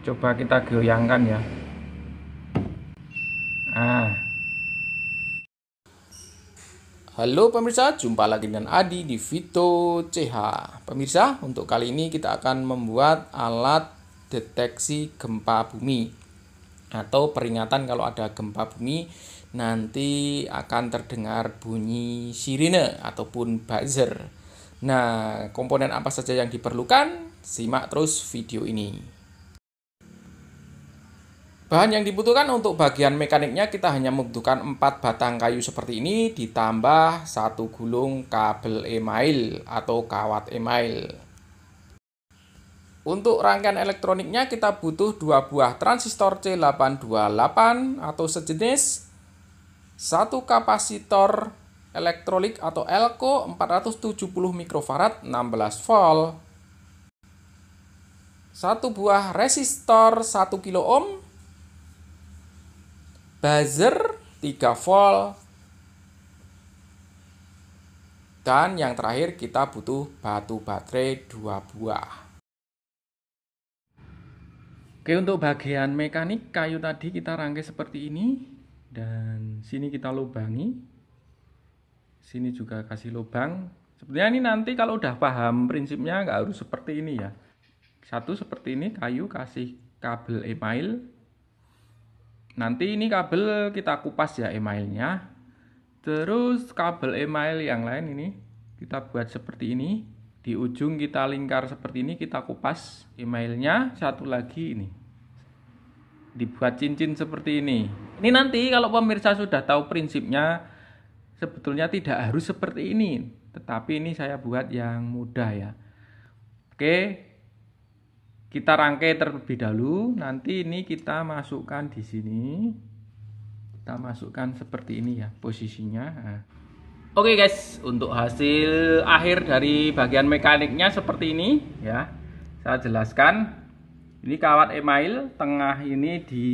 coba kita goyangkan ya ah Halo pemirsa, jumpa lagi dengan Adi di Vito CH. Pemirsa, untuk kali ini kita akan membuat alat deteksi gempa bumi atau peringatan kalau ada gempa bumi nanti akan terdengar bunyi sirine ataupun buzzer. Nah, komponen apa saja yang diperlukan? Simak terus video ini. Bahan yang dibutuhkan untuk bagian mekaniknya kita hanya membutuhkan 4 batang kayu seperti ini ditambah satu gulung kabel email atau kawat email. Untuk rangkaian elektroniknya kita butuh 2 buah transistor C828 atau sejenis, satu kapasitor elektrolik atau elko 470 mikrofarad 16 volt, satu buah resistor 1 kilo ohm buzzer 3 volt dan yang terakhir kita butuh batu baterai 2 buah Oke untuk bagian mekanik kayu tadi kita rangkai seperti ini dan sini kita lubangi sini juga kasih lubang sebenarnya ini nanti kalau udah paham prinsipnya nggak harus seperti ini ya satu seperti ini kayu kasih kabel email Nanti ini kabel kita kupas ya emailnya. Terus kabel email yang lain ini kita buat seperti ini. Di ujung kita lingkar seperti ini kita kupas emailnya. Satu lagi ini. Dibuat cincin seperti ini. Ini nanti kalau pemirsa sudah tahu prinsipnya sebetulnya tidak harus seperti ini. Tetapi ini saya buat yang mudah ya. Oke, kita rangkai terlebih dahulu nanti ini kita masukkan di sini kita masukkan seperti ini ya posisinya nah. oke guys untuk hasil akhir dari bagian mekaniknya seperti ini ya saya jelaskan ini kawat email tengah ini di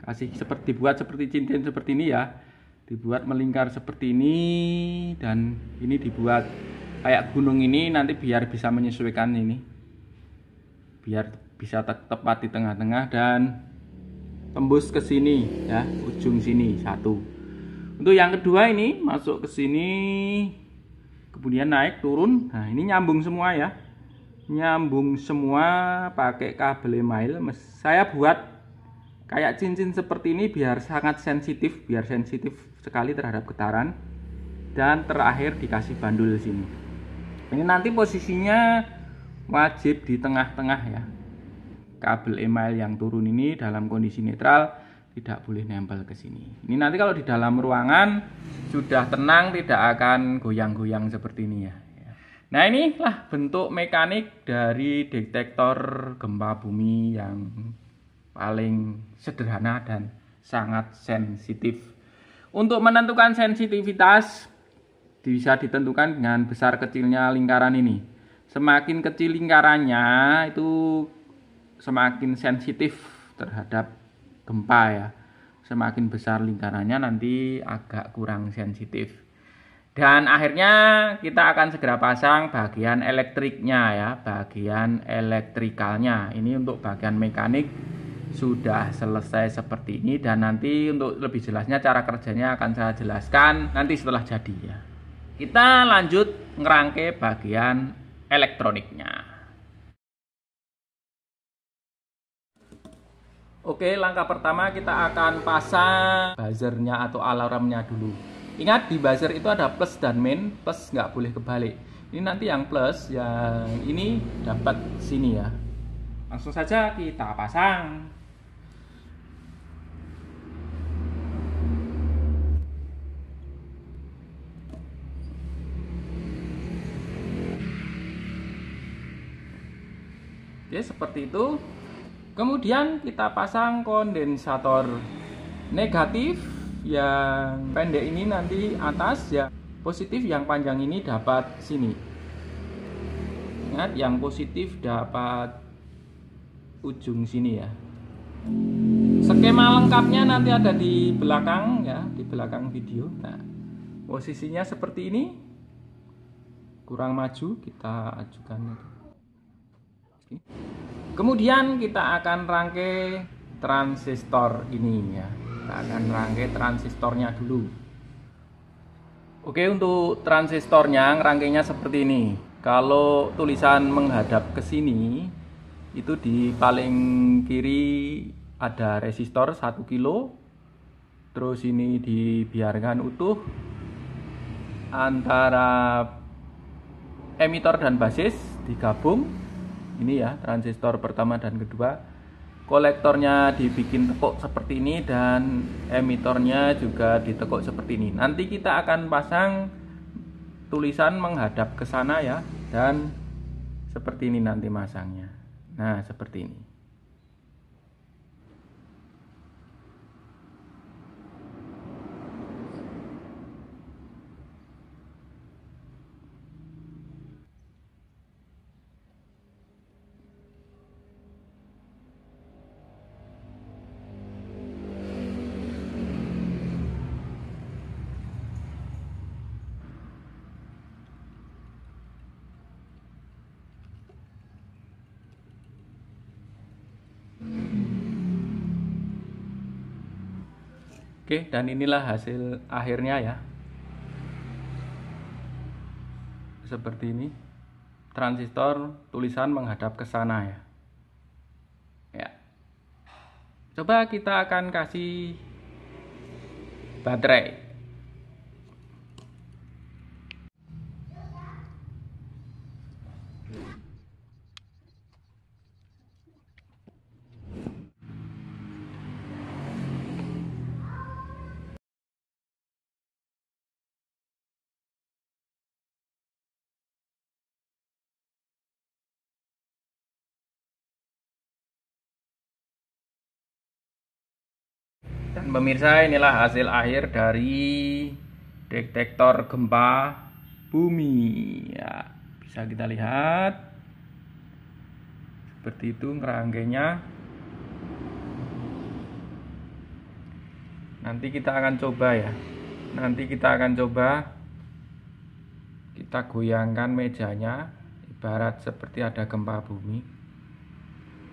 kasih seperti buat seperti cincin seperti ini ya dibuat melingkar seperti ini dan ini dibuat kayak gunung ini nanti biar bisa menyesuaikan ini biar bisa te tepat di tengah-tengah dan tembus ke sini ya ujung sini satu untuk yang kedua ini masuk ke sini kemudian naik turun nah ini nyambung semua ya nyambung semua pakai kabel email saya buat kayak cincin seperti ini biar sangat sensitif biar sensitif sekali terhadap getaran dan terakhir dikasih bandul sini ini nanti posisinya wajib di tengah-tengah ya. Kabel email yang turun ini dalam kondisi netral tidak boleh nempel ke sini. Ini nanti kalau di dalam ruangan sudah tenang tidak akan goyang-goyang seperti ini ya. Nah inilah bentuk mekanik dari detektor gempa bumi yang paling sederhana dan sangat sensitif. Untuk menentukan sensitivitas bisa ditentukan dengan besar kecilnya lingkaran ini semakin kecil lingkarannya itu semakin sensitif terhadap gempa ya semakin besar lingkarannya nanti agak kurang sensitif dan akhirnya kita akan segera pasang bagian elektriknya ya bagian elektrikalnya ini untuk bagian mekanik sudah selesai seperti ini dan nanti untuk lebih jelasnya cara kerjanya akan saya jelaskan nanti setelah jadi ya kita lanjut ngerangke bagian elektroniknya. Oke, langkah pertama kita akan pasang buzzernya atau alarmnya dulu. Ingat di buzzer itu ada plus dan min, plus nggak boleh kebalik. Ini nanti yang plus, yang ini dapat sini ya. Langsung saja kita pasang. Oke, ya, seperti itu. Kemudian kita pasang kondensator negatif yang pendek ini nanti atas ya. Positif yang panjang ini dapat sini. Ingat yang positif dapat ujung sini ya. Skema lengkapnya nanti ada di belakang ya, di belakang video. Nah, posisinya seperti ini. Kurang maju, kita ajukan Kemudian kita akan rangkai transistor ini ya. Kita akan rangkai transistornya dulu. Oke, untuk transistornya rangkainya seperti ini. Kalau tulisan menghadap ke sini itu di paling kiri ada resistor 1 kilo. Terus ini dibiarkan utuh antara emitor dan basis digabung ini ya transistor pertama dan kedua kolektornya dibikin tekuk seperti ini dan emitornya juga ditekuk seperti ini nanti kita akan pasang tulisan menghadap ke sana ya dan seperti ini nanti masangnya nah seperti ini Oke, dan inilah hasil akhirnya ya. Seperti ini. Transistor tulisan menghadap ke sana ya. Ya. Coba kita akan kasih baterai. pemirsa inilah hasil akhir dari detektor gempa bumi ya bisa kita lihat seperti itu kerangkainya nanti kita akan coba ya nanti kita akan coba kita goyangkan mejanya ibarat seperti ada gempa bumi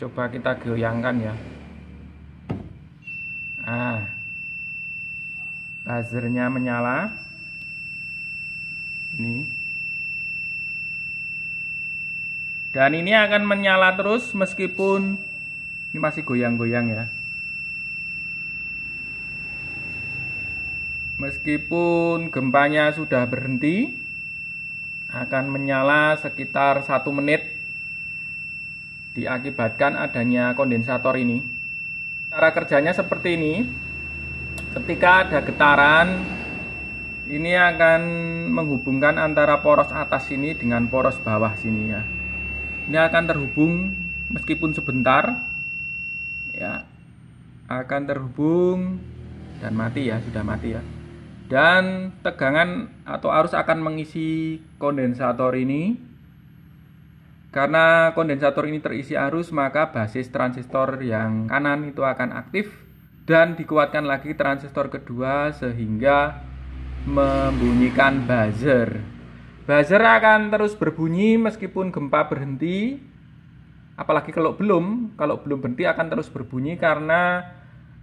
coba kita goyangkan ya Ah, buzzernya menyala ini dan ini akan menyala terus meskipun ini masih goyang-goyang ya meskipun gempanya sudah berhenti akan menyala sekitar satu menit diakibatkan adanya kondensator ini Cara kerjanya seperti ini. Ketika ada getaran, ini akan menghubungkan antara poros atas sini dengan poros bawah sini ya. Ini akan terhubung meskipun sebentar. Ya. Akan terhubung dan mati ya, sudah mati ya. Dan tegangan atau arus akan mengisi kondensator ini karena kondensator ini terisi arus, maka basis transistor yang kanan itu akan aktif dan dikuatkan lagi transistor kedua sehingga membunyikan buzzer. Buzzer akan terus berbunyi meskipun gempa berhenti. Apalagi kalau belum, kalau belum berhenti akan terus berbunyi karena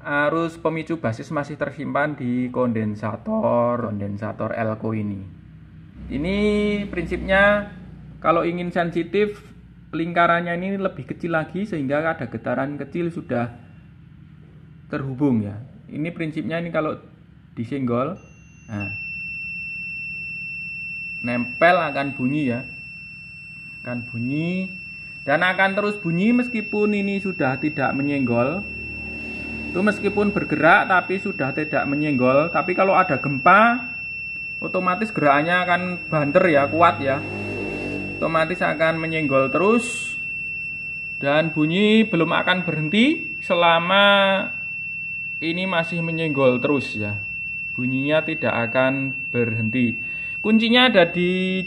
arus pemicu basis masih tersimpan di kondensator kondensator elko ini. Ini prinsipnya kalau ingin sensitif, lingkarannya ini lebih kecil lagi sehingga ada getaran kecil sudah terhubung ya. Ini prinsipnya ini kalau disenggol, nah, nempel akan bunyi ya, akan bunyi dan akan terus bunyi meskipun ini sudah tidak menyenggol. Itu meskipun bergerak tapi sudah tidak menyenggol, tapi kalau ada gempa otomatis gerakannya akan banter ya, kuat ya otomatis akan menyenggol terus dan bunyi belum akan berhenti selama ini masih menyenggol terus ya bunyinya tidak akan berhenti kuncinya ada di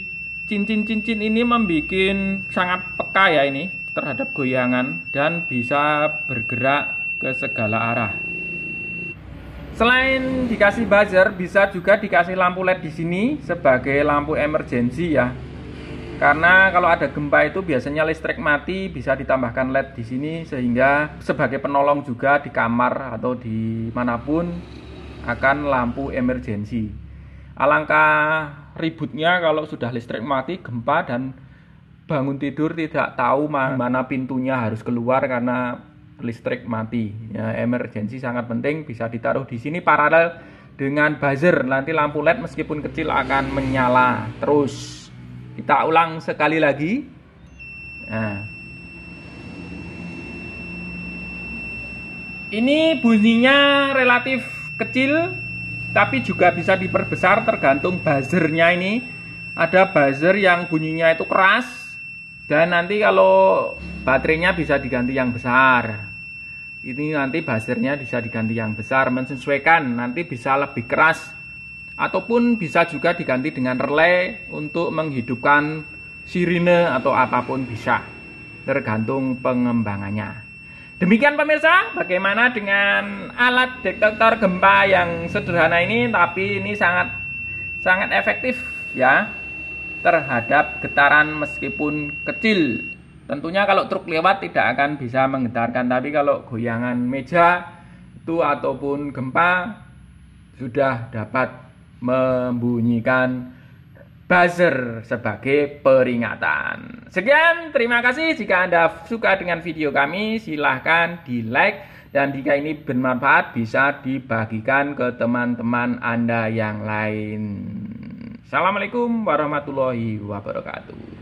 cincin-cincin ini membuat sangat peka ya ini terhadap goyangan dan bisa bergerak ke segala arah Selain dikasih buzzer, bisa juga dikasih lampu LED di sini sebagai lampu emergensi ya. Karena kalau ada gempa itu biasanya listrik mati bisa ditambahkan LED di sini sehingga sebagai penolong juga di kamar atau di manapun akan lampu emergensi. Alangkah ributnya kalau sudah listrik mati, gempa dan bangun tidur tidak tahu mana pintunya harus keluar karena listrik mati. Ya, emergensi sangat penting bisa ditaruh di sini paralel dengan buzzer. Nanti lampu LED meskipun kecil akan menyala terus. Kita ulang sekali lagi. Nah. Ini bunyinya relatif kecil, tapi juga bisa diperbesar tergantung buzzernya ini. Ada buzzer yang bunyinya itu keras, dan nanti kalau baterainya bisa diganti yang besar. Ini nanti buzzernya bisa diganti yang besar, menyesuaikan, nanti bisa lebih keras, ataupun bisa juga diganti dengan relay untuk menghidupkan sirine atau apapun bisa tergantung pengembangannya demikian pemirsa bagaimana dengan alat detektor gempa yang sederhana ini tapi ini sangat sangat efektif ya terhadap getaran meskipun kecil tentunya kalau truk lewat tidak akan bisa menggetarkan tapi kalau goyangan meja itu ataupun gempa sudah dapat membunyikan buzzer sebagai peringatan. Sekian, terima kasih. Jika Anda suka dengan video kami, silahkan di like. Dan jika ini bermanfaat, bisa dibagikan ke teman-teman Anda yang lain. Assalamualaikum warahmatullahi wabarakatuh.